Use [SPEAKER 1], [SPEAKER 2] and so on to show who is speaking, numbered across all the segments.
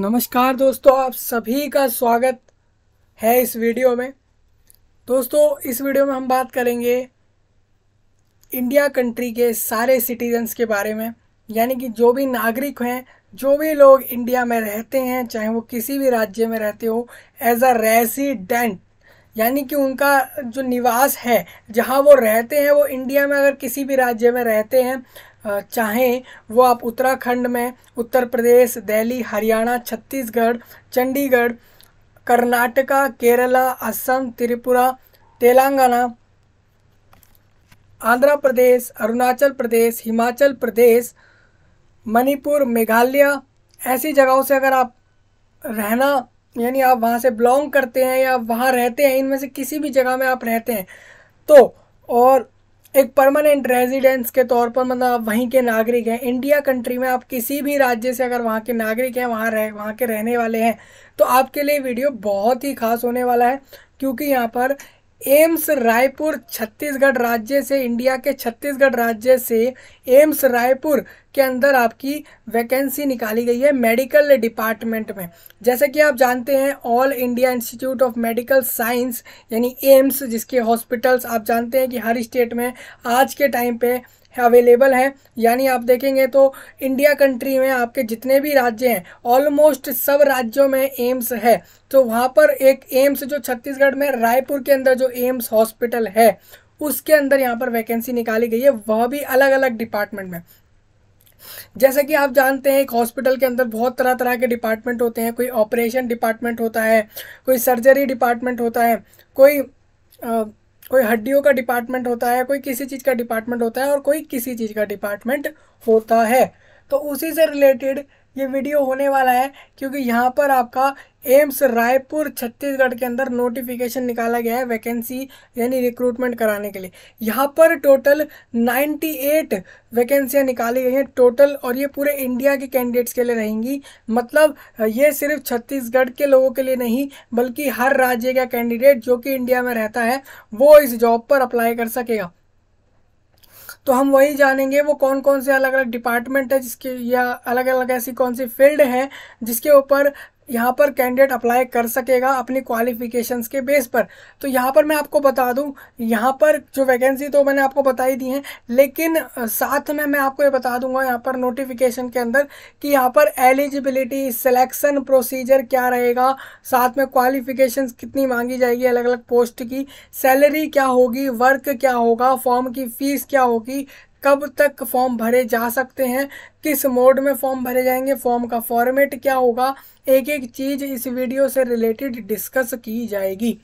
[SPEAKER 1] नमस्कार दोस्तों आप सभी का स्वागत है इस वीडियो में दोस्तों इस वीडियो में हम बात करेंगे इंडिया कंट्री के सारे सिटीजन्स के बारे में यानी कि जो भी नागरिक हैं जो भी लोग इंडिया में रहते हैं चाहे वो किसी भी राज्य में रहते हो एज अ रेसिडेंट यानी कि उनका जो निवास है जहाँ वो रहते हैं वो इंडिया में अगर किसी भी राज्य में रहते हैं चाहें वो आप उत्तराखंड में उत्तर प्रदेश दिल्ली हरियाणा छत्तीसगढ़ चंडीगढ़ कर्नाटका केरला असम त्रिपुरा तेलंगाना आंध्र प्रदेश अरुणाचल प्रदेश हिमाचल प्रदेश मणिपुर मेघालय ऐसी जगहों से अगर आप रहना यानी आप वहाँ से बिलोंग करते हैं या वहाँ रहते हैं इनमें से किसी भी जगह में आप रहते हैं तो और एक परमानेंट रेजिडेंस के तौर पर मतलब आप वहीं के नागरिक हैं इंडिया कंट्री में आप किसी भी राज्य से अगर वहाँ के नागरिक हैं वहाँ रह वहाँ के रहने वाले हैं तो आपके लिए वीडियो बहुत ही खास होने वाला है क्योंकि यहाँ पर एम्स रायपुर छत्तीसगढ़ राज्य से इंडिया के छत्तीसगढ़ राज्य से एम्स रायपुर के अंदर आपकी वैकेंसी निकाली गई है मेडिकल डिपार्टमेंट में जैसे कि आप जानते हैं All India Institute of Medical Science यानी एम्स जिसके हॉस्पिटल्स आप जानते हैं कि हर स्टेट में आज के टाइम पे अवेलेबल है यानी आप देखेंगे तो इंडिया कंट्री में आपके जितने भी राज्य हैं ऑलमोस्ट सब राज्यों में एम्स है तो वहाँ पर एक एम्स जो छत्तीसगढ़ में रायपुर के अंदर जो एम्स हॉस्पिटल है उसके अंदर यहाँ पर वैकेंसी निकाली गई है वह भी अलग अलग डिपार्टमेंट में जैसे कि आप जानते हैं एक हॉस्पिटल के अंदर बहुत तरह तरह के डिपार्टमेंट होते हैं कोई ऑपरेशन डिपार्टमेंट होता है कोई सर्जरी डिपार्टमेंट होता है कोई कोई हड्डियों का डिपार्टमेंट होता है कोई किसी चीज़ का डिपार्टमेंट होता है और कोई किसी चीज़ का डिपार्टमेंट होता है तो उसी से रिलेटेड ये वीडियो होने वाला है क्योंकि यहाँ पर आपका एम्स रायपुर छत्तीसगढ़ के अंदर नोटिफिकेशन निकाला गया है वैकेंसी यानी रिक्रूटमेंट कराने के लिए यहाँ पर टोटल 98 वैकेंसियाँ निकाली गई हैं टोटल और ये पूरे इंडिया के कैंडिडेट्स के लिए रहेंगी मतलब ये सिर्फ छत्तीसगढ़ के लोगों के लिए नहीं बल्कि हर राज्य का कैंडिडेट जो कि इंडिया में रहता है वो इस जॉब पर अप्लाई कर सकेगा तो हम वही जानेंगे वो कौन कौन से अलग अलग डिपार्टमेंट है जिसके या अलग अलग ऐसी कौन सी फील्ड है जिसके ऊपर यहाँ पर कैंडिडेट अप्लाई कर सकेगा अपनी क्वालिफिकेशंस के बेस पर तो यहाँ पर मैं आपको बता दूँ यहाँ पर जो वैकेंसी तो मैंने आपको बताई दी है लेकिन साथ में मैं आपको ये बता दूंगा यहाँ पर नोटिफिकेशन के अंदर कि यहाँ पर एलिजिबिलिटी सिलेक्शन प्रोसीजर क्या रहेगा साथ में क्वालिफिकेशन कितनी मांगी जाएगी अलग अलग पोस्ट की सैलरी क्या होगी वर्क क्या होगा फॉर्म की फ़ीस क्या होगी कब तक फॉर्म भरे जा सकते हैं किस मोड में फॉर्म भरे जाएंगे फॉर्म का फॉर्मेट क्या होगा एक एक चीज़ इस वीडियो से रिलेटेड डिस्कस की जाएगी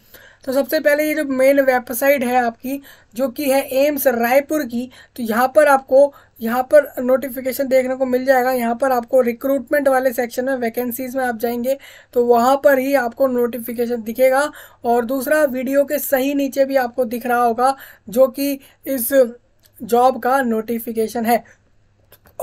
[SPEAKER 1] तो सबसे पहले ये जो मेन वेबसाइट है आपकी जो कि है एम्स रायपुर की तो यहाँ पर आपको यहाँ पर नोटिफिकेशन देखने को मिल जाएगा यहाँ पर आपको रिक्रूटमेंट वाले सेक्शन में वैकेंसीज़ में आप जाएंगे तो वहाँ पर ही आपको नोटिफिकेशन दिखेगा और दूसरा वीडियो के सही नीचे भी आपको दिख रहा होगा जो कि इस जॉब का नोटिफिकेशन है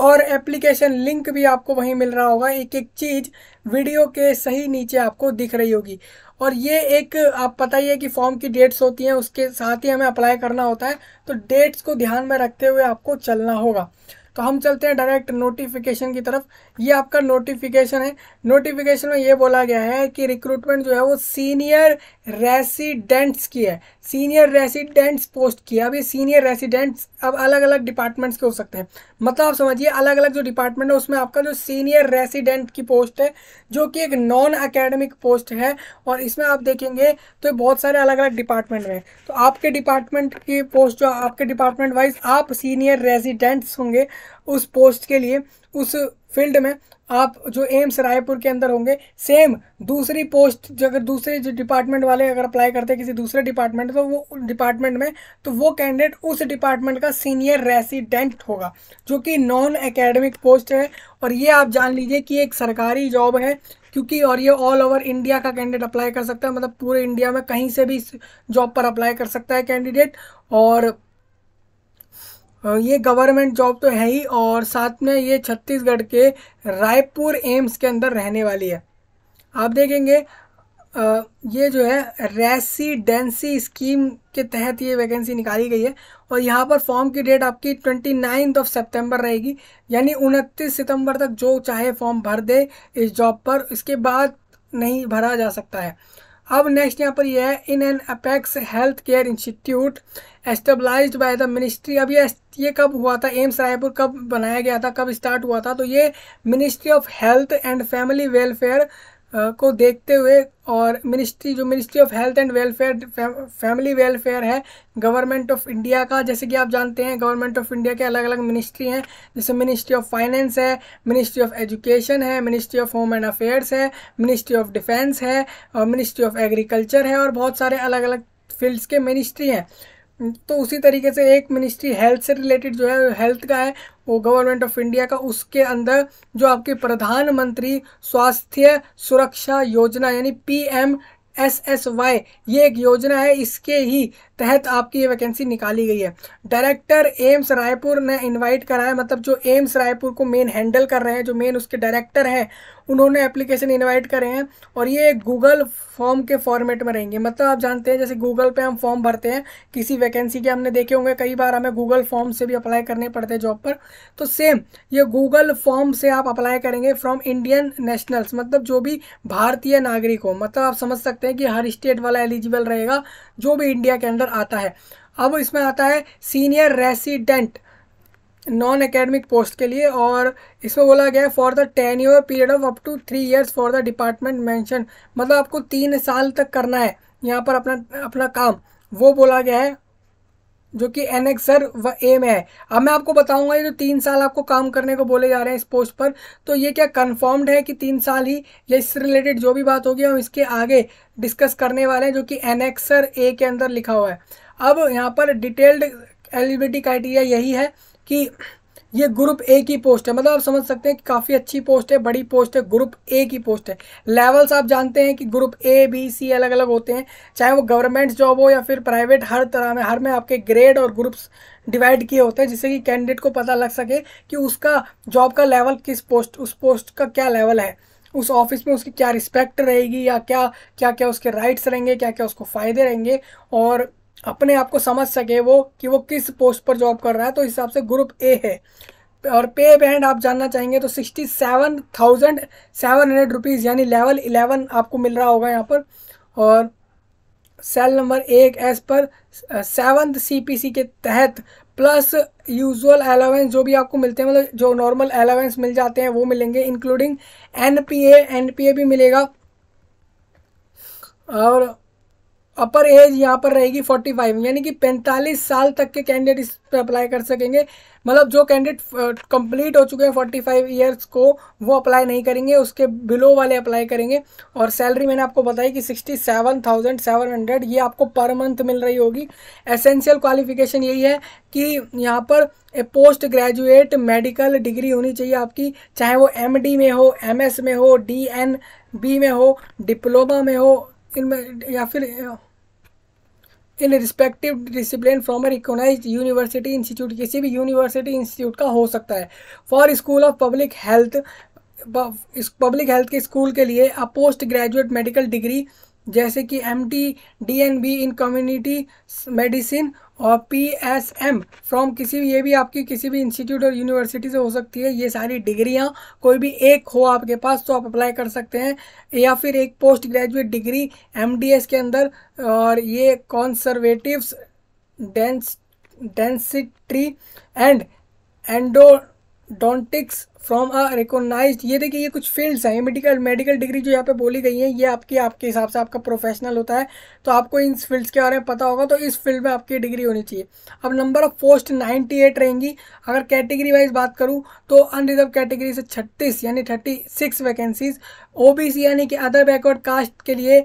[SPEAKER 1] और एप्लीकेशन लिंक भी आपको वहीं मिल रहा होगा एक एक चीज़ वीडियो के सही नीचे आपको दिख रही होगी और ये एक आप पता ही है कि फॉर्म की डेट्स होती हैं उसके साथ ही हमें अप्लाई करना होता है तो डेट्स को ध्यान में रखते हुए आपको चलना होगा तो हम चलते हैं डायरेक्ट नोटिफिकेशन की तरफ ये आपका नोटिफिकेशन है नोटिफिकेशन में ये बोला गया है कि रिक्रूटमेंट जो है वो सीनियर रेसिडेंट्स की है सीनियर रेसिडेंट्स पोस्ट की है अभी सीनियर रेसिडेंट्स अब अलग अलग डिपार्टमेंट्स के हो सकते हैं मतलब आप समझिए अलग अलग जो डिपार्टमेंट है उसमें आपका जो सीनियर रेसिडेंट की पोस्ट है जो कि एक नॉन अकेडमिक पोस्ट है और इसमें आप देखेंगे तो बहुत सारे अलग अलग डिपार्टमेंट में तो आपके डिपार्टमेंट की पोस्ट जो आपके डिपार्टमेंट वाइज आप सीनियर रेजिडेंट्स होंगे उस पोस्ट के लिए उस फील्ड में आप जो एम्स रायपुर के अंदर होंगे सेम दूसरी पोस्ट जो अगर दूसरे जो डिपार्टमेंट वाले अगर अप्लाई करते हैं किसी दूसरे डिपार्टमेंट तो वो डिपार्टमेंट में तो वो कैंडिडेट उस डिपार्टमेंट का सीनियर रेसिडेंट होगा जो कि नॉन एकेडमिक पोस्ट है और ये आप जान लीजिए कि एक सरकारी जॉब है क्योंकि और ये ऑल ओवर इंडिया का कैंडिडेट अप्लाई कर सकता है मतलब पूरे इंडिया में कहीं से भी इस जॉब पर अप्लाई कर सकता है कैंडिडेट और ये गवर्नमेंट जॉब तो है ही और साथ में ये छत्तीसगढ़ के रायपुर एम्स के अंदर रहने वाली है आप देखेंगे ये जो है रेसिडेंसी स्कीम के तहत ये वैकेंसी निकाली गई है और यहाँ पर फॉर्म की डेट आपकी ट्वेंटी नाइन्थ ऑफ सितंबर रहेगी यानी उनतीस सितंबर तक जो चाहे फॉर्म भर दे इस जॉब पर इसके बाद नहीं भरा जा सकता है अब नेक्स्ट यहाँ पर यह है in an apex health care institute established by the ministry अब ये ये कब हुआ था एम्स रायपुर कब बनाया गया था कब स्टार्ट हुआ था तो ये ministry of health and family welfare को देखते हुए और मिनिस्ट्री जो ministry of health and welfare family welfare है गवर्नमेंट ऑफ इंडिया का जैसे कि आप जानते हैं गवर्नमेंट ऑफ इंडिया के अलग अलग मिनिस्ट्री हैं जैसे मिनिस्ट्री ऑफ फाइनेंस है मिनिस्ट्री ऑफ एजुकेशन है ministry of home and affairs है मिनिस्ट्री ऑफ डिफेंस है और मिनिस्ट्री ऑफ एग्रीकल्चर है और बहुत सारे अलग अलग फील्ड्स के मिनिस्ट्री हैं तो उसी तरीके से एक मिनिस्ट्री हेल्थ से रिलेटेड जो है हेल्थ का है वो गवर्नमेंट ऑफ इंडिया का उसके अंदर जो आपके प्रधानमंत्री स्वास्थ्य सुरक्षा योजना यानी P M S S Y ये एक योजना है इसके ही तहत आपकी ये वैकेंसी निकाली गई है डायरेक्टर एम्स रायपुर ने इनवाइट करा है मतलब जो एम्स रायपुर को मेन हैंडल कर रहे हैं जो मेन उसके डायरेक्टर हैं उन्होंने एप्लीकेशन इनवाइट करे हैं और ये गूगल फॉर्म के फॉर्मेट में रहेंगे मतलब आप जानते हैं जैसे गूगल पे हम फॉर्म भरते हैं किसी वैकेंसी के हमने देखे होंगे कई बार हमें गूगल फॉर्म से भी अप्लाई करने पड़ते हैं जॉब पर तो सेम ये गूगल फॉर्म से आप अप्लाई करेंगे फ्रॉम इंडियन नेशनल्स मतलब जो भी भारतीय नागरिक हो मतलब आप समझ सकते हैं कि हर स्टेट वाला एलिजिबल रहेगा जो भी इंडिया के अंदर आता है अब इसमें आता है senior resident non academic post के लिए और इसमें बोला गया है for the ten year period of up to three years for the department mention मतलब आपको तीन साल तक करना है यहाँ पर अपना अपना काम वो बोला गया है जो कि एन व ए में है अब मैं आपको बताऊंगा ये जो तीन साल आपको काम करने को बोले जा रहे हैं इस पोस्ट पर तो ये क्या कन्फर्म्ड है कि तीन साल ही या इससे रिलेटेड जो भी बात होगी हम इसके आगे डिस्कस करने वाले हैं जो कि एन ए के अंदर लिखा हुआ है अब यहाँ पर डिटेल्ड एलिजिबिलिटी क्राइटेरिया यही है कि ये ग्रुप ए की पोस्ट है मतलब आप समझ सकते हैं कि काफ़ी अच्छी पोस्ट है बड़ी पोस्ट है ग्रुप ए की पोस्ट है लेवल्स आप जानते हैं कि ग्रुप ए बी सी अलग अलग होते हैं चाहे वो गवर्नमेंट जॉब हो या फिर प्राइवेट हर तरह में हर में आपके ग्रेड और ग्रुप्स डिवाइड किए होते हैं जिससे कि कैंडिडेट को पता लग सके कि उसका जॉब का लेवल किस पोस्ट उस पोस्ट का क्या लेवल है उस ऑफिस में उसकी क्या रिस्पेक्ट रहेगी या क्या क्या क्या उसके राइट्स रहेंगे क्या क्या उसको फ़ायदे रहेंगे और अपने आप को समझ सके वो कि वो किस पोस्ट पर जॉब कर रहा है तो हिसाब से ग्रुप ए है और पे बैंड आप जानना चाहेंगे तो sixty seven thousand seven hundred rupees यानी लेवल इलेवन आपको मिल रहा होगा यहाँ पर और सेल नंबर एक एस पर सेवन्थ सीपीसी के तहत प्लस यूजुअल अलावेंस जो भी आपको मिलते हैं मतलब जो नॉर्मल अलावेंस मिल जाते हैं वो मिलेंगे इंक्लूडिंग एनपीए एनपीए भी मिलेगा और अपर एज यहाँ पर रहेगी 45 यानी कि 45 साल तक के कैंडिडेट इस पर अप्लाई कर सकेंगे मतलब जो कैंडिडेट कंप्लीट हो चुके हैं 45 इयर्स को वो अप्लाई नहीं करेंगे उसके बिलो वाले अप्लाई करेंगे और सैलरी मैंने आपको बताई कि 67,700 ये आपको पर मंथ मिल रही होगी एसेंशियल क्वालिफिकेशन यही है कि यहाँ पर पोस्ट ग्रेजुएट मेडिकल डिग्री होनी चाहिए आपकी चाहे वो एम में हो एम में हो डी बी में हो डिप्लोमा में हो इन या फिर in respective discipline from a recognise university institute किसी भी यूनिवर्सिटी इंस्टीट्यूट का हो सकता है for school of public health public health के स्कूल के लिए a post graduate medical degree जैसे कि M T D N B in community medicine और पी एस एम फ्रॉम किसी भी ये भी आपकी किसी भी इंस्टीट्यूट और यूनिवर्सिटी से हो सकती है ये सारी डिग्रियाँ कोई भी एक हो आपके पास तो आप अप्लाई कर सकते हैं या फिर एक post graduate degree M D S के अंदर और ये conservative dens dentistry and endodontics from a recognise ये देखिए ये कुछ फील्ड्स हैं मेडिकल मेडिकल डिग्री जो यहाँ पे बोली गई है ये आपकी आपके हिसाब से आपका प्रोफेशनल होता है तो आपको इन फील्ड्स के बारे में पता होगा तो इस फील्ड में आपकी डिग्री होनी चाहिए अब नंबर ऑफ पोस्ट 98 रहेंगी अगर कैटेगरी वाइज बात करूँ तो अनरिजर्व कैटेगरी से छत्तीस यानी थर्टी सिक्स वैकेंसीज ओ यानी कि अदर बैकवर्ड कास्ट के लिए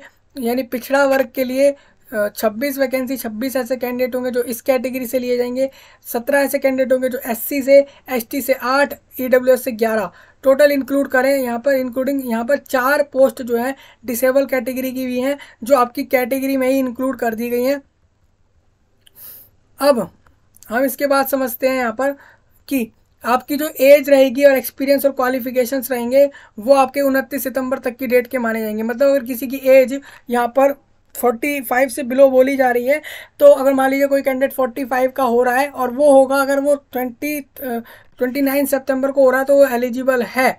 [SPEAKER 1] यानी पिछड़ा वर्ग के लिए छब्बीस वैकेंसी छब्बीस ऐसे कैंडिडेट होंगे जो इस कैटेगरी से लिए जाएंगे सत्रह ऐसे कैंडिडेट होंगे जो एससी से एसटी से आठ ईडब्ल्यूएस e से ग्यारह टोटल इंक्लूड करें यहाँ पर इंक्लूडिंग यहाँ पर चार पोस्ट जो है डिसेबल कैटेगरी की भी हैं जो आपकी कैटेगरी में ही इंक्लूड कर दी गई हैं अब हम इसके बाद समझते हैं यहाँ पर कि आपकी जो एज रहेगी और एक्सपीरियंस और क्वालिफिकेशंस रहेंगे वो आपके उनतीस सितंबर तक की डेट के माने जाएंगे मतलब अगर किसी की एज यहाँ पर फोर्टी फाइव से बिलो बोली जा रही है तो अगर मान लीजिए कोई कैंडिडेट फोर्टी फाइव का हो रहा है और वो होगा अगर वो ट्वेंटी ट्वेंटी नाइन सेप्टेम्बर को हो रहा है तो वो एलिजिबल है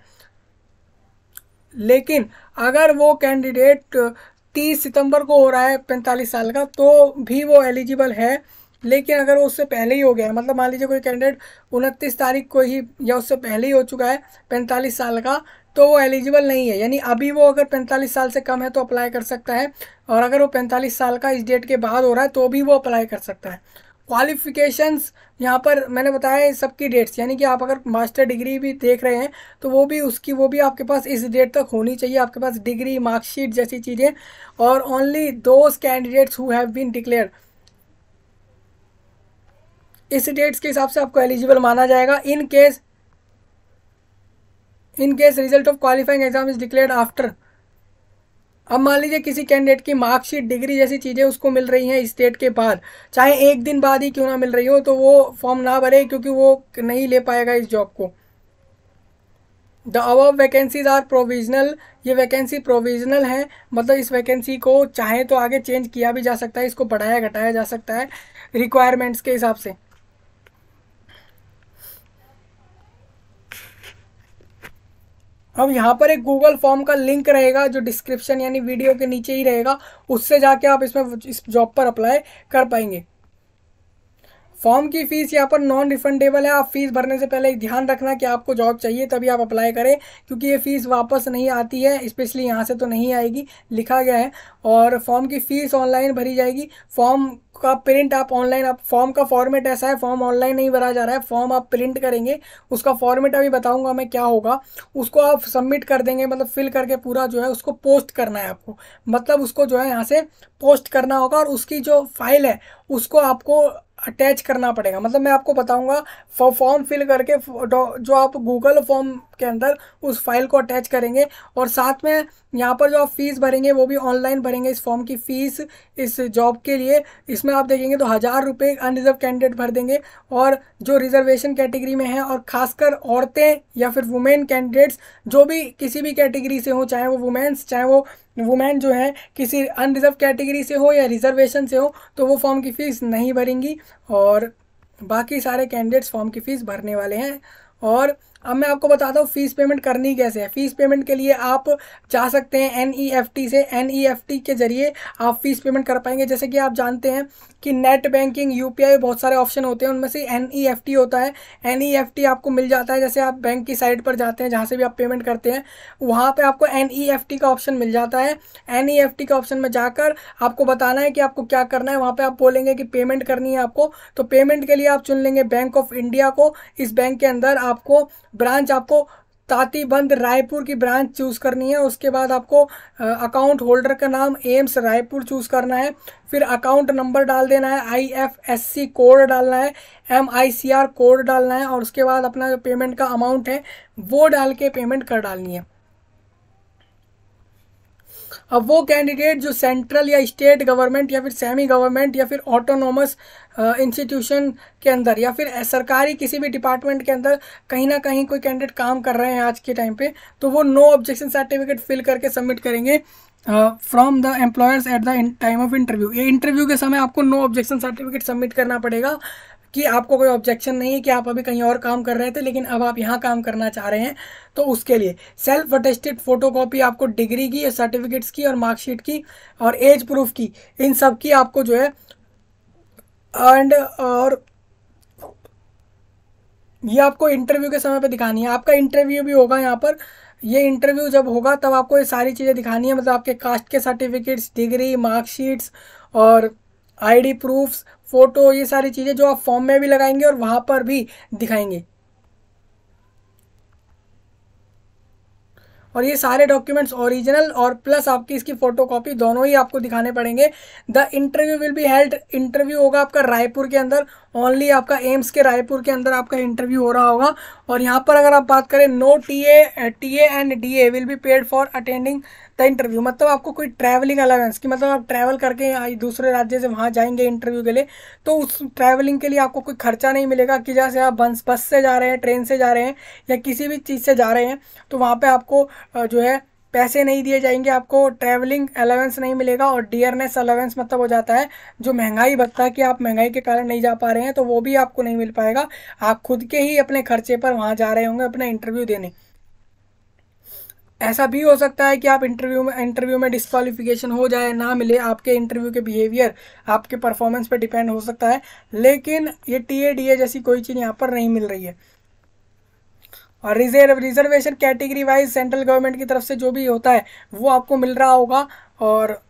[SPEAKER 1] लेकिन अगर वो कैंडिडेट तीस सितंबर को हो रहा है पैंतालीस साल का तो भी वो एलिजिबल है लेकिन अगर उससे पहले ही हो गया मतलब मान लीजिए कोई कैंडिडेट उनतीस तारीख को ही या उससे पहले ही हो चुका है पैंतालीस साल का तो वो एलिजिबल नहीं है यानी अभी वो अगर पैंतालीस साल से कम है तो अप्लाई कर सकता है और अगर वो पैंतालीस साल का इस डेट के बाद हो रहा है तो भी वो अप्लाई कर सकता है क्वालिफिकेशंस यहाँ पर मैंने बताया सबकी डेट्स यानी कि आप अगर मास्टर डिग्री भी देख रहे हैं तो वो भी उसकी वो भी आपके पास इस डेट तक होनी चाहिए आपके पास डिग्री मार्कशीट जैसी चीज़ें और only those candidates who have been declare इस डेट्स के हिसाब से आपको एलिजिबल माना जाएगा in case in case result of qualifying exam is declare after अब मान लीजिए किसी कैंडिडेट की मार्कशीट डिग्री जैसी चीज़ें उसको मिल रही हैं स्टेट के बाद चाहे एक दिन बाद ही क्यों ना मिल रही हो तो वो फॉर्म ना भरे क्योंकि वो नहीं ले पाएगा इस जॉब को the above vacancies are provisional ये वैकेंसी प्रोविजनल है मतलब इस वैकेंसी को चाहे तो आगे चेंज किया भी जा सकता है इसको बढ़ाया घटाया जा सकता है रिक्वायरमेंट्स के हिसाब से अब यहाँ पर एक गूगल फॉर्म का लिंक रहेगा जो डिस्क्रिप्शन यानी वीडियो के नीचे ही रहेगा उससे जाके आप इसमें इस जॉब पर अप्लाई कर पाएंगे फॉर्म की फीस यहाँ पर नॉन रिफंडेबल है आप फीस भरने से पहले ध्यान रखना कि आपको जॉब चाहिए तभी आप अप्लाई करें क्योंकि ये फीस वापस नहीं आती है स्पेशली यहाँ से तो नहीं आएगी लिखा गया है और फॉर्म की फ़ीस ऑनलाइन भरी जाएगी फॉर्म का प्रिंट आप ऑनलाइन आप फॉर्म का फॉर्मेट ऐसा है फॉर्म ऑनलाइन नहीं भरा जा रहा है फॉर्म आप प्रिंट करेंगे उसका फॉर्मेट अभी बताऊंगा मैं क्या होगा उसको आप सबमिट कर देंगे मतलब फिल करके पूरा जो है उसको पोस्ट करना है आपको मतलब उसको जो है यहाँ से पोस्ट करना होगा और उसकी जो फाइल है उसको आपको अटैच करना पड़ेगा मतलब मैं आपको बताऊंगा फॉर्म फिल करके जो आप गूगल फॉर्म के अंदर उस फाइल को अटैच करेंगे और साथ में यहाँ पर जो आप फीस भरेंगे वो भी ऑनलाइन भरेंगे इस फॉर्म की फ़ीस इस जॉब के लिए इसमें आप देखेंगे तो हज़ार रुपये अनरिजर्व कैंडिडेट भर देंगे और जो रिजर्वेशन कैटेगरी में है और खासकर औरतें या फिर वुमेन कैंडिडेट्स जो भी किसी भी कैटेगरी से हो चाहे वो वुमेन्स चाहे वो वुमेन जो है किसी अनरिजर्व कैटेगरी से हो या रिजर्वेशन से हो तो वो फॉर्म की फ़ीस नहीं भरेंगी और बाकी सारे कैंडिडेट्स फॉर्म की फ़ीस भरने वाले हैं और अब मैं आपको बताता हूँ फीस पेमेंट करनी कैसे है फीस पेमेंट के लिए आप जा सकते हैं एन e से एन e के ज़रिए आप फीस पेमेंट कर पाएंगे जैसे कि आप जानते हैं कि नेट बैंकिंग यू बहुत सारे ऑप्शन होते हैं उनमें से एन e होता है एन आपको मिल जाता है जैसे आप बैंक की साइट पर जाते हैं जहाँ से भी आप पेमेंट करते हैं वहाँ पर आपको एन का ऑप्शन मिल जाता है एन के ऑप्शन में जाकर आपको बताना है कि आपको क्या करना है वहाँ पर आप बोलेंगे कि पेमेंट करनी है आपको तो पेमेंट के लिए आप चुन लेंगे बैंक ऑफ इंडिया को इस बैंक के अंदर आपको ब्रांच आपको तातीबंद रायपुर की ब्रांच चूज़ करनी है उसके बाद आपको अकाउंट होल्डर का नाम एम्स रायपुर चूज़ करना है फिर अकाउंट नंबर डाल देना है I F S C code डालना है M I C R code डालना है और उसके बाद अपना जो पेमेंट का अमाउंट है वो डाल के पेमेंट कर डालनी है अब वो कैंडिडेट जो सेंट्रल या स्टेट गवर्नमेंट या फिर सेमी गवर्नमेंट या फिर ऑटोनोमस इंस्टीट्यूशन uh, के अंदर या फिर सरकारी किसी भी डिपार्टमेंट के अंदर कहीं ना कहीं कोई कैंडिडेट काम कर रहे हैं आज के टाइम पे तो वो नो ऑब्जेक्शन सर्टिफिकेट फिल करके सबमिट करेंगे from the employers at the time of interview ये इंटरव्यू के समय आपको नो ऑब्जेक्शन सर्टिफिकेट सबमिट करना पड़ेगा कि आपको कोई ऑब्जेक्शन नहीं है कि आप अभी कहीं और काम कर रहे थे लेकिन अब आप यहाँ काम करना चाह रहे हैं तो उसके लिए सेल्फ अटेस्टेड फोटोकॉपी आपको डिग्री की सर्टिफिकेट्स की और मार्कशीट की और एज प्रूफ की इन सब की आपको जो है एंड और ये आपको इंटरव्यू के समय पे दिखानी है आपका इंटरव्यू भी होगा यहाँ पर ये इंटरव्यू जब होगा तब आपको ये सारी चीज़ें दिखानी है मतलब आपके कास्ट के सर्टिफिकेट्स डिग्री मार्कशीट्स और आईडी प्रूफ्स फोटो ये सारी चीज़ें जो आप फॉर्म में भी लगाएंगे और वहाँ पर भी दिखाएंगे और ये सारे डॉक्यूमेंट्स ओरिजिनल और प्लस आपकी इसकी फोटोकॉपी दोनों ही आपको दिखाने पड़ेंगे the interview will be held interview होगा आपका रायपुर के अंदर ओनली आपका एम्स के रायपुर के अंदर आपका इंटरव्यू हो रहा होगा और यहाँ पर अगर आप बात करें no T A T A and D A will be paid for attending the interview मतलब आपको कोई ट्रैवलिंग अलावेंस की मतलब आप ट्रैवल करके दूसरे राज्य से वहाँ जाएंगे इंटरव्यू के लिए तो उस ट्रैवलिंग के लिए आपको कोई खर्चा नहीं मिलेगा कि जैसे आप बस से जा रहे हैं ट्रेन से जा रहे हैं या किसी भी चीज़ से जा रहे हैं तो वहाँ पर आपको जो है पैसे नहीं दिए जाएंगे आपको ट्रैवलिंग अलावेंस नहीं मिलेगा और डियरनेस अलावेंस मतलब हो जाता है जो महंगाई भत्ता कि आप महंगाई के कारण नहीं जा पा रहे हैं तो वो भी आपको नहीं मिल पाएगा आप खुद के ही अपने खर्चे पर वहाँ जा रहे होंगे अपना इंटरव्यू देने ऐसा भी हो सकता है कि आप इंटरव्यू में इंटरव्यू में डिस्कालिफिकेशन हो जाए ना मिले आपके इंटरव्यू के बिहेवियर आपके परफॉर्मेंस पर डिपेंड हो सकता है लेकिन ये टी ए ए जैसी कोई चीज़ यहाँ पर नहीं मिल रही है और reserve reservation category wise central government की तरफ से जो भी होता है वो आपको मिल रहा होगा और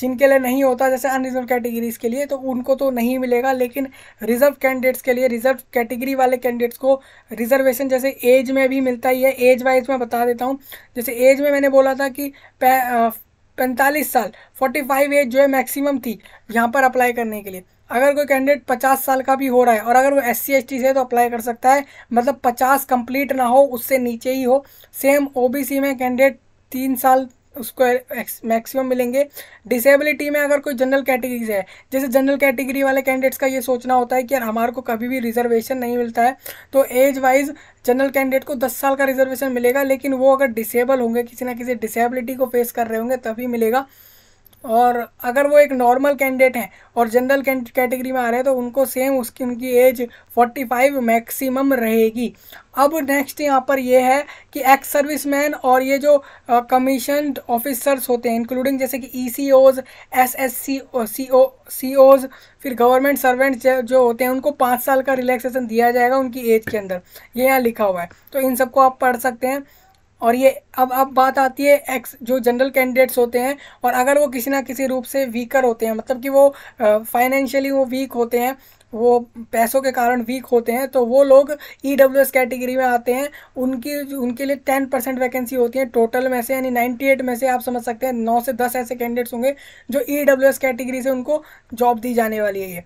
[SPEAKER 1] जिनके लिए नहीं होता जैसे अनरिजर्व कैटेगरीज के लिए तो उनको तो नहीं मिलेगा लेकिन रिजर्व कैंडिडेट्स के लिए रिजर्व कैटेगरी वाले कैंडिडेट्स को रिजर्वेशन जैसे एज में भी मिलता ही है एज वाइज मैं बता देता हूँ जैसे एज में मैंने बोला था कि पैंतालीस साल फोर्टी फाइव एज जो है मैक्सिमम थी यहाँ पर अप्लाई करने के लिए अगर कोई कैंडिडेट पचास साल का भी हो रहा है और अगर वो एस सी से तो अप्लाई कर सकता है मतलब पचास कंप्लीट ना हो उससे नीचे ही हो सेम ओबीसी में कैंडिडेट तीन साल उसको मैक्सिमम मिलेंगे डिसेबिलिटी में अगर कोई जनरल कैटेगरीज है जैसे जनरल कैटेगरी वाले कैंडिडेट्स का ये सोचना होता है कि यार हमारे को कभी भी रिजर्वेशन नहीं मिलता है तो एज वाइज जनरल कैंडिडेट को 10 साल का रिजर्वेशन मिलेगा लेकिन वो अगर डिसेबल होंगे किसी ना किसी डिसेबिलिटी को फेस कर रहे होंगे तभी मिलेगा और अगर वो एक नॉर्मल कैंडिडेट हैं और जनरल कैटेगरी में आ रहे हैं तो उनको सेम उसकी उनकी एज 45 मैक्सिमम रहेगी अब नेक्स्ट यहाँ पर ये है कि एक्स सर्विस मैन और ये जो कमीशन ऑफिसर्स होते हैं इंक्लूडिंग जैसे कि ई सी ओज एस एस सी सी ओ सी ओज फिर गवर्नमेंट सर्वेंट्स जो होते हैं उनको पाँच साल का रिलैक्सेशन दिया जाएगा उनकी एज के अंदर ये यहाँ लिखा हुआ है तो इन सबको आप पढ़ सकते हैं और ये अब अब बात आती है एक्स जो जनरल कैंडिडेट्स होते हैं और अगर वो किसी ना किसी रूप से वीकर होते हैं मतलब कि वो फाइनेंशियली वो वीक होते हैं वो पैसों के कारण वीक होते हैं तो वो लोग ई डब्ल्यू एस कैटेगरी में आते हैं उनकी उनके लिए टेन परसेंट वैकेंसी होती है टोटल में से यानी नाइन्टी एट में से आप समझ सकते हैं नौ से दस ऐसे कैंडिडेट्स होंगे जो ई डब्ल्यू एस कैटेगरी से उनको जॉब दी जाने वाली है ये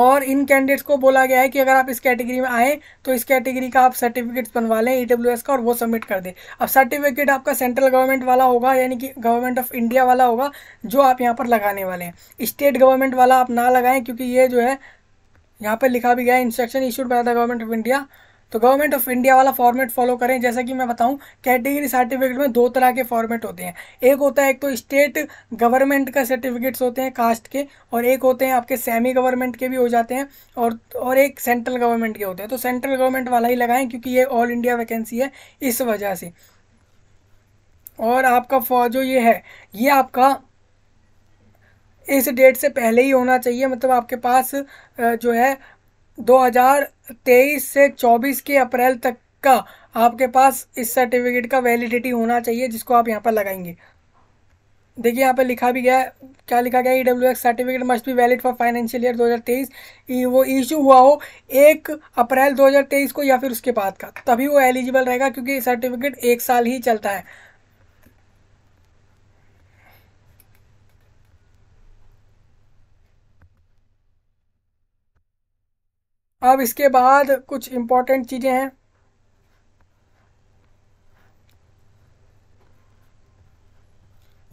[SPEAKER 1] और इन कैंडिडेट्स को बोला गया है कि अगर आप इस कैटेगरी में आए तो इस कैटेगरी का आप सर्टिफिकेट्स बनवा लें ई का और वो सबमिट कर दें अब सर्टिफिकेट आपका सेंट्रल गवर्नमेंट वाला होगा यानी कि गवर्नमेंट ऑफ इंडिया वाला होगा जो आप यहाँ पर लगाने वाले हैं स्टेट गवर्नमेंट वाला आप ना लगाएं क्योंकि ये जो है यहाँ पर लिखा भी गया है instruction issued by the government of India तो गवर्नमेंट ऑफ इंडिया वाला फॉर्मेट फॉलो करें जैसा कि मैं बताऊं कैटेगरी सर्टिफिकेट में दो तरह के फॉर्मेट होते हैं एक होता है एक तो स्टेट गवर्नमेंट का सर्टिफिकेट्स होते हैं कास्ट के और एक होते हैं आपके सेमी गवर्नमेंट के भी हो जाते हैं और और एक सेंट्रल गवर्नमेंट के होते हैं तो सेंट्रल गवर्नमेंट वाला ही लगाएं क्योंकि ये ऑल इंडिया वैकेंसी है इस वजह से और आपका जो ये है ये आपका इस डेट से पहले ही होना चाहिए मतलब आपके पास जो है 2023 से 24 के अप्रैल तक का आपके पास इस सर्टिफिकेट का वैलिडिटी होना चाहिए जिसको आप यहाँ पर लगाएंगे देखिए यहाँ पर लिखा भी गया है क्या लिखा गया E W X certificate must be valid for financial year 2023 वो इशू हुआ हो एक अप्रैल 2023 को या फिर उसके बाद का तभी वो एलिजिबल रहेगा क्योंकि सर्टिफिकेट एक साल ही चलता है अब इसके बाद कुछ इम्पोर्टेंट चीज़ें हैं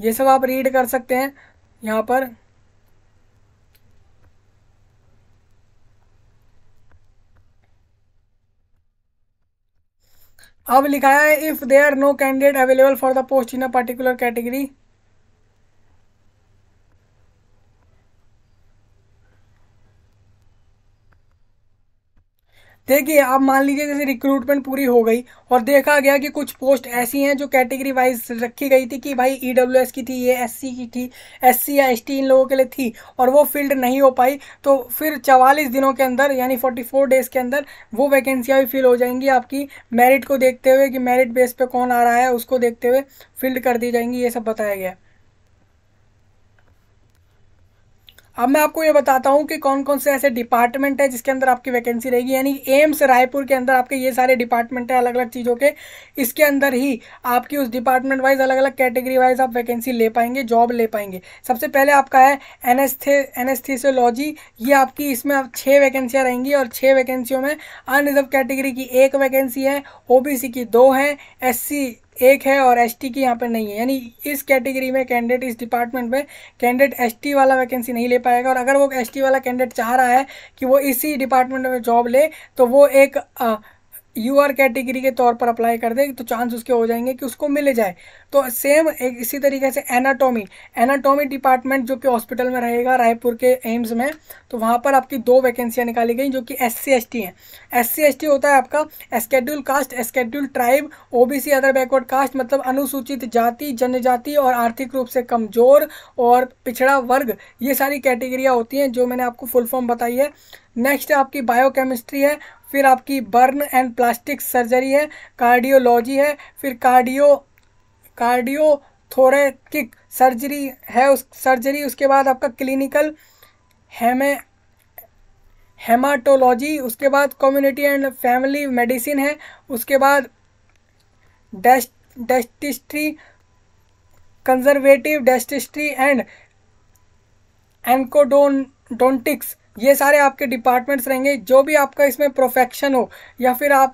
[SPEAKER 1] ये सब आप रीड कर सकते हैं यहाँ पर अब लिखा है if are no candidate available for the post in a particular category देखिए आप मान लीजिए जैसे रिक्रूटमेंट पूरी हो गई और देखा गया कि कुछ पोस्ट ऐसी हैं जो कैटेगरी वाइज रखी गई थी कि भाई ई e की थी ये एस की थी एस सी या एस इन लोगों के लिए थी और वो फील्ड नहीं हो पाई तो फिर चवालीस दिनों के अंदर यानी फोर्टी फोर डेज़ के अंदर वो वैकेंसियाँ भी फिल हो जाएंगी आपकी मेरिट को देखते हुए कि मेरिट बेस पर कौन आ रहा है उसको देखते हुए फिल्ड कर दी जाएंगी ये सब बताया गया है अब मैं आपको ये बताता हूँ कि कौन कौन से ऐसे डिपार्टमेंट है जिसके अंदर आपकी वैकेंसी रहेगी यानी एम्स रायपुर के अंदर आपके ये सारे डिपार्टमेंट है अलग अलग चीज़ों के इसके अंदर ही आपकी उस डिपार्टमेंट वाइज अलग अलग कैटेगरी वाइज आप वैकेंसी ले पाएंगे जॉब ले पाएंगे सबसे पहले आपका है एनएसथे एनएसथीसोलॉजी ये आपकी इसमें आप छः वैकेंसियाँ रहेंगी और छः वैकेंसियों में अनरिजर्व कैटेगरी की एक वैकेंसी है ओ की दो है एस एक है और एसटी की यहाँ पर नहीं है यानी इस कैटेगरी में कैंडिडेट इस डिपार्टमेंट में कैंडिडेट एसटी वाला वैकेंसी नहीं ले पाएगा और अगर वो एसटी वाला कैंडिडेट चाह रहा है कि वो इसी डिपार्टमेंट में जॉब ले तो वो एक आ, यू आर कैटेगरी के तौर पर अप्लाई कर दे तो चांस उसके हो जाएंगे कि उसको मिले जाए तो सेम एक इसी तरीके से एनाटॉमी एनाटॉमी डिपार्टमेंट जो कि हॉस्पिटल में रहेगा रायपुर के एम्स में तो वहाँ पर आपकी दो वैकेंसियाँ निकाली गई जो कि एस सी एस टी हैं एस सी एस टी होता है आपका schedule caste schedule tribe O B C other backward caste मतलब अनुसूचित जाति जनजाति और आर्थिक रूप से कमजोर और पिछड़ा वर्ग ये सारी कैटेगरियाँ होती हैं जो मैंने आपको फुल फॉर्म बताई है नेक्स्ट आपकी बायोकेमिस्ट्री है फिर आपकी बर्न एंड प्लास्टिक सर्जरी है कार्डियोलॉजी है फिर कार्डियो कार्डियो थोरेटिक सर्जरी है उस सर्जरी उसके बाद आपका क्लिनिकल हेमे हेमाटोलॉजी उसके बाद कम्युनिटी एंड फैमिली मेडिसिन है उसके बाद डेस्ट डेस्टिस्ट्री कंजर्वेटिव डेस्टिस्ट्री एंड एनकोडोन डोंटिक्स ये सारे आपके डिपार्टमेंट्स रहेंगे जो भी आपका इसमें प्रोफेक्शन हो या फिर आप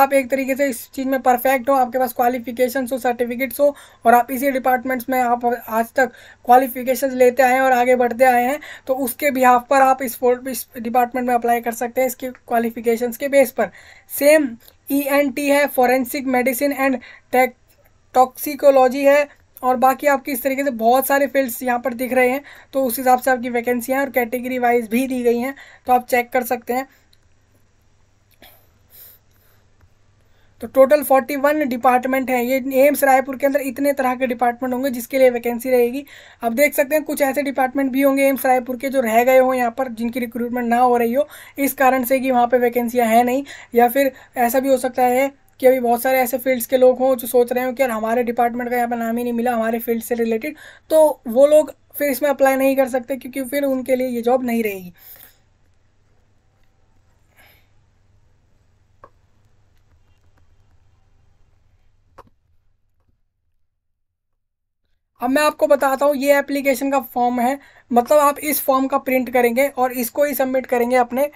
[SPEAKER 1] आप एक तरीके से इस चीज़ में परफेक्ट हो आपके पास क्वालिफिकेशन हो सर्टिफिकेट्स हो और आप इसी डिपार्टमेंट्स में आप आज तक क्वालिफिकेशन लेते आए हैं और आगे बढ़ते आए हैं तो उसके बिहाफ पर आप इस डिपार्टमेंट में अप्लाई कर सकते हैं इसकी क्वालिफिकेशन के बेस पर सेम ई एन टी है forensic medicine and tech toxicology है और बाकी आपके इस तरीके से बहुत सारे फील्ड्स यहाँ पर दिख रहे हैं तो उस हिसाब से आपकी वैकेंसियाँ और कैटेगरी वाइज भी दी गई हैं तो आप चेक कर सकते हैं तो टोटल 41 डिपार्टमेंट हैं ये एम्स रायपुर के अंदर इतने तरह के डिपार्टमेंट होंगे जिसके लिए वैकेंसी रहेगी आप देख सकते हैं कुछ ऐसे डिपार्टमेंट भी होंगे एम्स रायपुर के जो रह गए हों यहाँ पर जिनकी रिक्रूटमेंट ना हो रही हो इस कारण से कि वहाँ पे वैकेंसियाँ हैं नहीं या फिर ऐसा भी हो सकता है कि अभी बहुत सारे ऐसे फील्ड्स के लोग हों जो सोच रहे हो कि यार हमारे डिपार्टमेंट का यहाँ पर नाम ही नहीं मिला हमारे फील्ड से रिलेटेड तो वो लोग फिर इसमें अप्लाई नहीं कर सकते क्योंकि फिर उनके लिए ये जॉब नहीं रहेगी अब मैं आपको बताता हूँ ये एप्लीकेशन का फॉर्म है मतलब आप इस फॉर्म का प्रिंट करेंगे और इसको ही सबमिट करेंगे अपने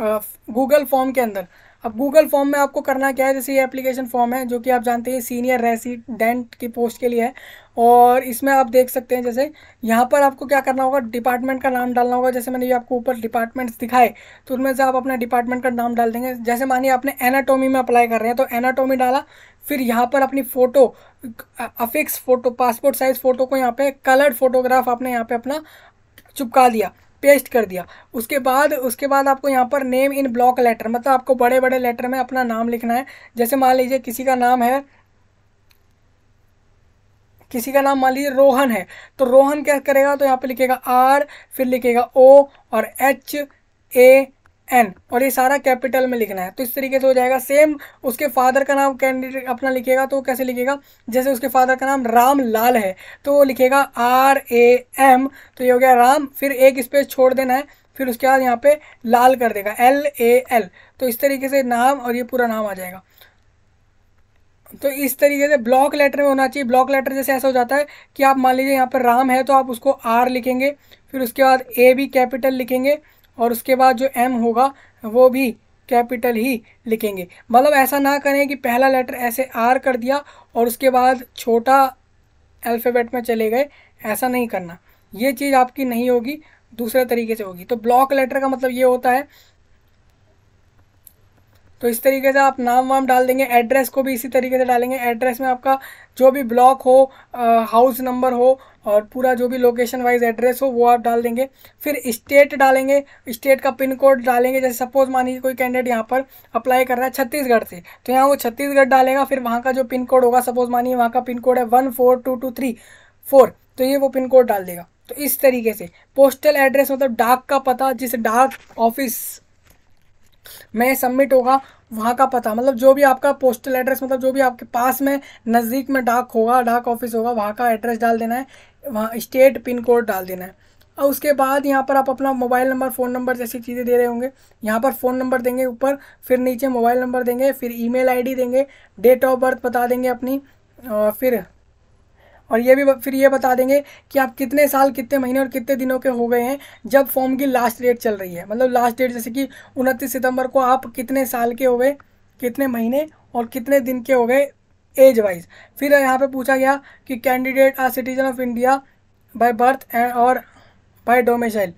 [SPEAKER 1] गूगल फॉर्म के अंदर अब गूगल फॉर्म में आपको करना क्या है जैसे ये एप्लीकेशन फॉर्म है जो कि आप जानते हैं सीनियर रेसिडेंट की पोस्ट के लिए है और इसमें आप देख सकते हैं जैसे यहाँ पर आपको क्या करना होगा डिपार्टमेंट का नाम डालना होगा जैसे मैंने ये आपको ऊपर डिपार्टमेंट्स दिखाए तो उनमें से आप अपना डिपार्टमेंट का नाम डाल देंगे जैसे मानिए आपने एनाटोमी में अप्लाई कर रहे हैं तो एनाटोमी डाला फिर यहाँ पर अपनी photo affix photo passport size photo को यहाँ पे कलर्ड फोटोग्राफ आपने यहाँ पे अपना चिपका दिया पेस्ट कर दिया उसके बाद उसके बाद आपको यहाँ पर नेम इन ब्लॉक लेटर मतलब आपको बड़े बड़े लेटर में अपना नाम लिखना है जैसे मान लीजिए किसी का नाम है किसी का नाम मान लीजिए रोहन है तो रोहन क्या करेगा तो यहाँ पे लिखेगा आर फिर लिखेगा ओ और एच ए एन और ये सारा कैपिटल में लिखना है तो इस तरीके से हो जाएगा सेम उसके फादर का नाम कैंडिडेट अपना लिखेगा तो कैसे लिखेगा जैसे उसके फादर का नाम राम लाल है तो वो लिखेगा आर ए एम तो ये हो गया राम फिर एक स्पेस छोड़ देना है फिर उसके बाद यहाँ पे लाल कर देगा एल ए एल तो इस तरीके से नाम और ये पूरा नाम आ जाएगा तो इस तरीके से ब्लॉक लेटर में होना चाहिए ब्लॉक लेटर जैसे ऐसा हो जाता है कि आप मान लीजिए यहाँ पर राम है तो आप उसको आर लिखेंगे फिर उसके बाद ए भी कैपिटल लिखेंगे और उसके बाद जो एम होगा वो भी कैपिटल ही लिखेंगे मतलब ऐसा ना करें कि पहला लेटर ऐसे आर कर दिया और उसके बाद छोटा अल्फ़ेबेट में चले गए ऐसा नहीं करना ये चीज़ आपकी नहीं होगी दूसरे तरीके से होगी तो ब्लॉक लेटर का मतलब ये होता है तो इस तरीके से आप नाम वाम डाल देंगे एड्रेस को भी इसी तरीके से डालेंगे एड्रेस में आपका जो भी ब्लॉक हो हाउस नंबर हो और पूरा जो भी लोकेशन वाइज एड्रेस हो वो आप डाल देंगे फिर स्टेट डालेंगे स्टेट का पिन कोड डालेंगे जैसे सपोज मानिए कोई कैंडिडेट यहाँ पर अप्लाई कर रहा है छत्तीसगढ़ से तो यहाँ वो छत्तीसगढ़ डालेगा फिर वहाँ का जो पिन कोड होगा सपोज मानिए वहाँ का पिन कोड है one four two two three four तो ये वो पिन कोड डाल देगा तो इस तरीके से पोस्टल एड्रेस मतलब डाक का पता जिस डाक ऑफिस में सबमिट होगा वहाँ का पता मतलब जो भी आपका पोस्टल एड्रेस मतलब जो भी आपके पास में नज़दीक में डाक होगा डाक ऑफिस होगा वहाँ का एड्रेस डाल देना है वहाँ स्टेट पिन कोड डाल देना है और उसके बाद यहाँ पर आप अपना मोबाइल नंबर फ़ोन नंबर जैसी चीज़ें दे रहे होंगे यहाँ पर फ़ोन नंबर देंगे ऊपर फिर नीचे मोबाइल नंबर देंगे फिर ईमेल आईडी देंगे डेट ऑफ बर्थ बता देंगे अपनी और फिर और ये भी फिर ये बता देंगे कि आप कितने साल कितने महीने और कितने दिनों के हो गए हैं जब फॉर्म की लास्ट डेट चल रही है मतलब लास्ट डेट जैसे कि उनतीस सितंबर को आप कितने साल के हो गए कितने महीने और कितने दिन के हो गए एज वाइज फिर यहाँ पे पूछा गया कि candidate are citizen of India by birth and और बाय डोमेसाइल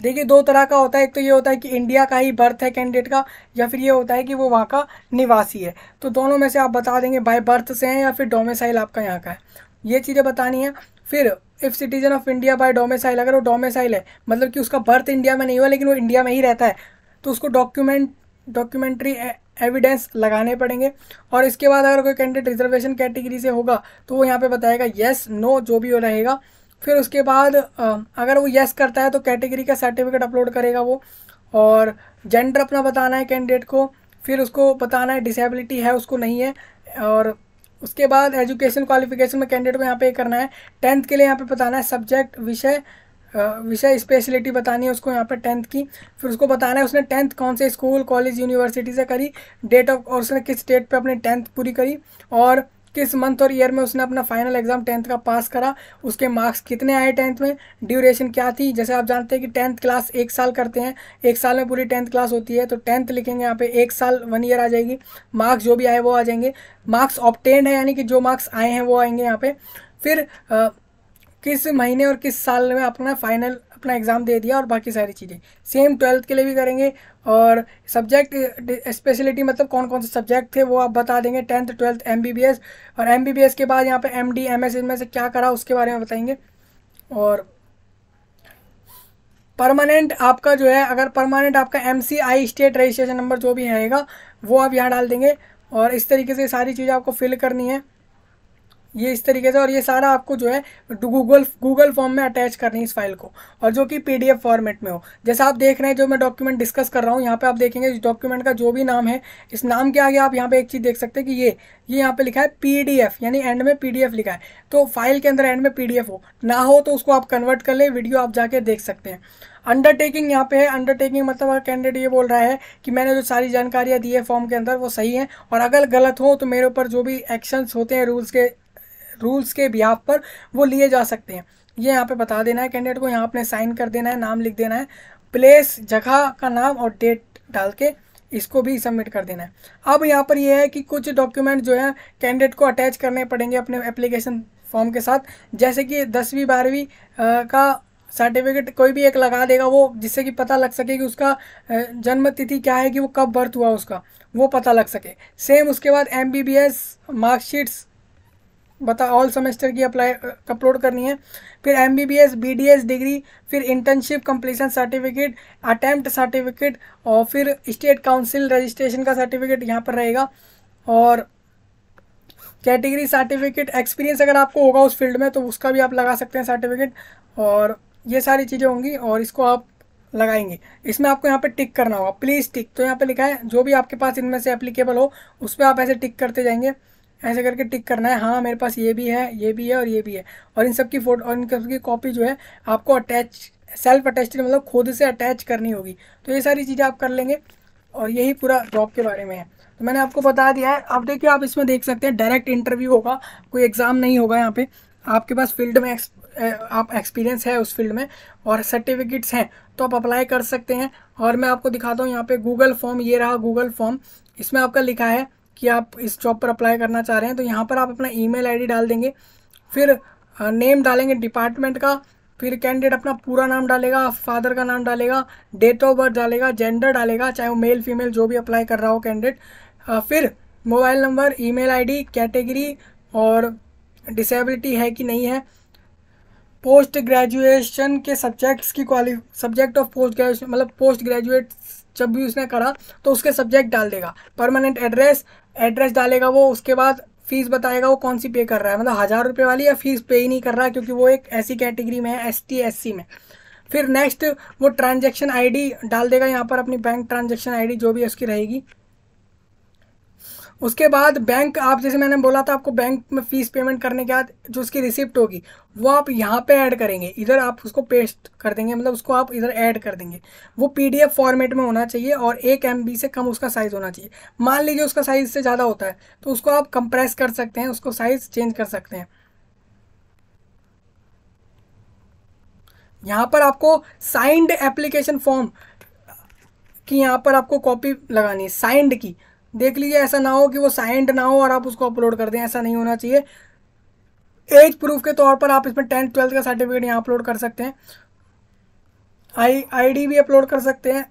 [SPEAKER 1] देखिए दो तरह का होता है एक तो ये होता है कि इंडिया का ही बर्थ है कैंडिडेट का या फिर ये होता है कि वो वहाँ का निवासी है तो दोनों में से आप बता देंगे बाय बर्थ से हैं या फिर डोमेसाइल आपका यहाँ का है ये चीज़ें बतानी है फिर if citizen of India by domicile अगर वो डोमेसाइल है मतलब कि उसका बर्थ इंडिया में नहीं हुआ लेकिन वो इंडिया में ही रहता है तो उसको डॉक्यूमेंट डॉक्यूमेंट्री एविडेंस e- लगाने पड़ेंगे और इसके बाद अगर कोई कैंडिडेट रिजर्वेशन कैटेगरी से होगा तो वो यहाँ पे बताएगा येस नो जो भी हो रहेगा फिर उसके बाद अगर वो येस करता है तो कैटेगरी का सर्टिफिकेट अपलोड करेगा वो और जेंडर अपना बताना है कैंडिडेट को फिर उसको बताना है डिसेबिलिटी है उसको नहीं है और उसके बाद एजुकेशन क्वालिफिकेशन में कैंडिडेट को यहाँ पे करना है टेंथ के लिए यहाँ पे बताना है सब्जेक्ट विषय विषय स्पेशलिटी बतानी है उसको यहाँ पर टेंथ की फिर उसको बताना है उसने टेंथ कौन से स्कूल कॉलेज यूनिवर्सिटी से करी डेट ऑफ और उसने किस डेट पर अपनी टेंथ पूरी करी और किस मंथ और ईयर में उसने अपना फाइनल एग्जाम टेंथ का पास करा उसके मार्क्स कितने आए टेंथ में ड्यूरेशन क्या थी जैसे आप जानते हैं कि टेंथ क्लास एक साल करते हैं एक साल में पूरी टेंथ क्लास होती है तो टेंथ लिखेंगे यहाँ पे एक साल वन ईयर आ जाएगी मार्क्स जो भी आए वो आ जाएंगे मार्क्स ऑप्टेंड है यानी कि जो मार्क्स आए हैं वो आएंगे यहाँ पे फिर किस महीने और किस साल में अपना फाइनल अपना एग्ज़ाम दे दिया और बाकी सारी चीज़ें सेम ट्वेल्थ के लिए भी करेंगे और सब्जेक्ट स्पेशलिटी मतलब कौन कौन से सब्जेक्ट थे वो आप बता देंगे टेंथ ट्वेल्थ एम और एम के बाद यहाँ पर एम डी एम इनमें से क्या करा उसके बारे में बताएंगे और परमानेंट आपका जो है अगर परमानेंट आपका एम स्टेट रजिस्ट्रेशन नंबर जो भी रहेगा वो आप यहाँ डाल देंगे और इस तरीके से सारी चीज़ें आपको फिल करनी है ये इस तरीके से और ये सारा आपको जो है गूगल गूगल फॉर्म में अटैच करनी है इस फाइल को और जो कि पीडीएफ फॉर्मेट में हो जैसा आप देख रहे हैं जो मैं डॉक्यूमेंट डिस्कस कर रहा हूँ यहाँ पे आप देखेंगे इस डॉक्यूमेंट का जो भी नाम है इस नाम के आगे आप यहाँ पे एक चीज़ देख सकते हैं कि ये ये यहाँ पे लिखा है पी यानी एंड में पी लिखा है तो फाइल के अंदर एंड में पी हो ना हो तो उसको आप कन्वर्ट कर लें वीडियो आप जाके देख सकते हैं अंडरटेकिंग यहाँ पे है अंडरटेकिंग मतलब कैंडिडेट ये बोल रहा है कि मैंने जो सारी जानकारियाँ दी है फॉर्म के अंदर वो सही है और अगर गलत हो तो मेरे ऊपर जो भी एक्शंस होते हैं रूल्स के रूल्स के बिहाफ पर वो लिए जा सकते हैं ये यहाँ पे बता देना है कैंडिडेट को यहाँ अपने साइन कर देना है नाम लिख देना है प्लेस जगह का नाम और डेट डाल के इसको भी सबमिट कर देना है अब यहाँ पर यह है कि कुछ डॉक्यूमेंट जो है कैंडिडेट को अटैच करने पड़ेंगे अपने एप्लीकेशन फॉर्म के साथ जैसे कि दसवीं बारहवीं का सर्टिफिकेट कोई भी एक लगा देगा वो जिससे कि पता लग सके कि उसका जन्म तिथि क्या है कि वो कब बर्थ हुआ उसका वो पता लग सके सेम उसके बाद एम मार्कशीट्स बता ऑल सेमेस्टर की अप्लाई अपलोड करनी है फिर M B B S B D S degree फिर internship completion certificate attempt certificate और फिर स्टेट काउंसिल रजिस्ट्रेशन का सर्टिफिकेट यहाँ पर रहेगा और कैटेगरी सर्टिफिकेट एक्सपीरियंस अगर आपको होगा उस फील्ड में तो उसका भी आप लगा सकते हैं सर्टिफिकेट और ये सारी चीज़ें होंगी और इसको आप लगाएंगे इसमें आपको यहाँ पे टिक करना होगा प्लीज़ टिक तो यहाँ पे लिखा है जो भी आपके पास इनमें से एप्लीकेबल हो उस पर आप ऐसे टिक करते जाएंगे ऐसे करके टिक करना है हाँ मेरे पास ये भी है ये भी है और ये भी है और इन सबकी फोटो और इन सबकी कॉपी जो है आपको अटैच सेल्फ अटैच मतलब खुद से अटैच करनी होगी तो ये सारी चीज़ें आप कर लेंगे और यही पूरा जॉब के बारे में है तो मैंने आपको बता दिया है अब देखिए आप इसमें देख सकते हैं डायरेक्ट इंटरव्यू होगा कोई एग्ज़ाम नहीं होगा यहाँ पे आपके पास फील्ड में एक्स, आप एक्सपीरियंस है उस फील्ड में और सर्टिफिकेट्स हैं तो आप अप्लाई कर सकते हैं और मैं आपको दिखाता हूँ यहाँ पे गूगल फॉर्म ये रहा गूगल फॉर्म इसमें आपका लिखा है कि आप इस जॉब पर अप्लाई करना चाह रहे हैं तो यहाँ पर आप अपना ई मेल डाल देंगे फिर नेम डालेंगे डिपार्टमेंट का फिर कैंडिडेट अपना पूरा नाम डालेगा फादर का नाम डालेगा डेट ऑफ बर्थ डालेगा जेंडर डालेगा चाहे वो मेल फीमेल जो भी अप्लाई कर रहा हो कैंडिडेट फिर mobile number email ID category और डिसेबिलिटी है कि नहीं है पोस्ट ग्रेजुएशन के सब्जेक्ट्स की quali subject of post graduation मतलब पोस्ट ग्रेजुएट जब भी उसने करा तो उसके सब्जेक्ट डाल देगा परमानेंट एड्रेस एड्रेस डालेगा वो उसके बाद फीस बताएगा वो कौन सी पे कर रहा है मतलब हज़ार रुपये वाली या फीस पे ही नहीं कर रहा क्योंकि वो एक ऐसी कैटेगरी में है एस टी में फिर नेक्स्ट वो ट्रांजेक्शन आईडी डाल देगा यहाँ पर अपनी बैंक ट्रांजेक्शन आईडी जो भी उसकी रहेगी उसके बाद बैंक आप जैसे मैंने बोला था आपको बैंक में फ़ीस पेमेंट करने के बाद जो उसकी रिसिप्ट होगी वो आप यहाँ पे ऐड करेंगे इधर आप उसको पेस्ट कर देंगे मतलब उसको आप इधर ऐड कर देंगे वो पीडीएफ फॉर्मेट में होना चाहिए और एक एम से कम उसका साइज़ होना चाहिए मान लीजिए उसका साइज़ से ज़्यादा होता है तो उसको आप कंप्रेस कर सकते हैं उसको साइज़ चेंज कर सकते हैं यहाँ पर आपको साइंड एप्लीकेशन फॉर्म की यहाँ पर आपको कॉपी लगानी है साइंड की देख लीजिए ऐसा ना हो कि वो साइंड ना हो और आप उसको अपलोड कर दें ऐसा नहीं होना चाहिए एज प्रूफ के तौर पर आप इसमें टेंथ ट्वेल्थ का सर्टिफिकेट यहाँ अपलोड कर सकते हैं आई आईडी भी अपलोड कर सकते हैं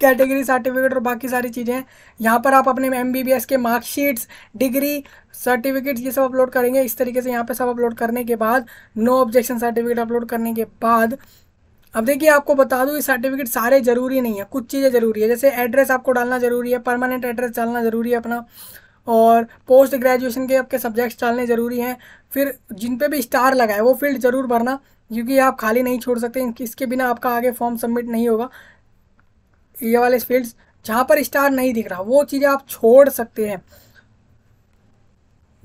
[SPEAKER 1] कैटेगरी सर्टिफिकेट और बाकी सारी चीज़ें यहाँ पर आप अपने एम के मार्कशीट्स डिग्री सर्टिफिकेट ये सब अपलोड करेंगे इस तरीके से यहाँ पे सब अपलोड करने के बाद नो ऑब्जेक्शन सर्टिफिकेट अपलोड करने के बाद अब देखिए आपको बता दूँ ये सर्टिफिकेट सारे ज़रूरी नहीं है कुछ चीज़ें ज़रूरी है जैसे एड्रेस आपको डालना ज़रूरी है परमानेंट एड्रेस डालना ज़रूरी है अपना और पोस्ट ग्रेजुएशन के आपके सब्जेक्ट्स डालने ज़रूरी हैं फिर जिन पे भी स्टार लगा है वो फील्ड ज़रूर भरना क्योंकि आप खाली नहीं छोड़ सकते इसके बिना आपका आगे फॉर्म सबमिट नहीं होगा ये वाले फील्ड्स जहाँ पर स्टार नहीं दिख रहा वो चीज़ें आप छोड़ सकते हैं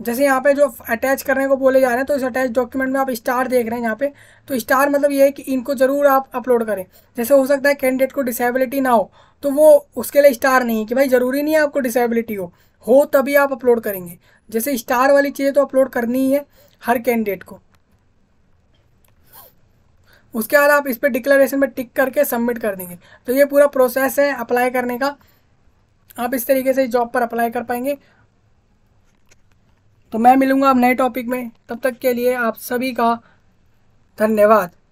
[SPEAKER 1] जैसे यहाँ पे जो अटैच करने को बोले जा रहे हैं तो इस अटैच डॉक्यूमेंट में आप स्टार देख रहे हैं यहाँ पे तो स्टार मतलब ये है कि इनको ज़रूर आप अपलोड करें जैसे हो सकता है कैंडिडेट को डिसेबिलिटी ना हो तो वो उसके लिए स्टार नहीं है कि भाई ज़रूरी नहीं है आपको डिसेबिलिटी हो हो तभी आप अपलोड करेंगे जैसे स्टार वाली चीज़ें तो अपलोड करनी ही है हर कैंडिडेट को उसके बाद आप इस पर डिक्लेरेशन में टिक करके सबमिट कर देंगे तो ये पूरा प्रोसेस है अप्लाई करने का आप इस तरीके से जॉब पर अप्लाई कर पाएंगे तो मैं मिलूँगा अब नए टॉपिक में तब तक के लिए आप सभी का धन्यवाद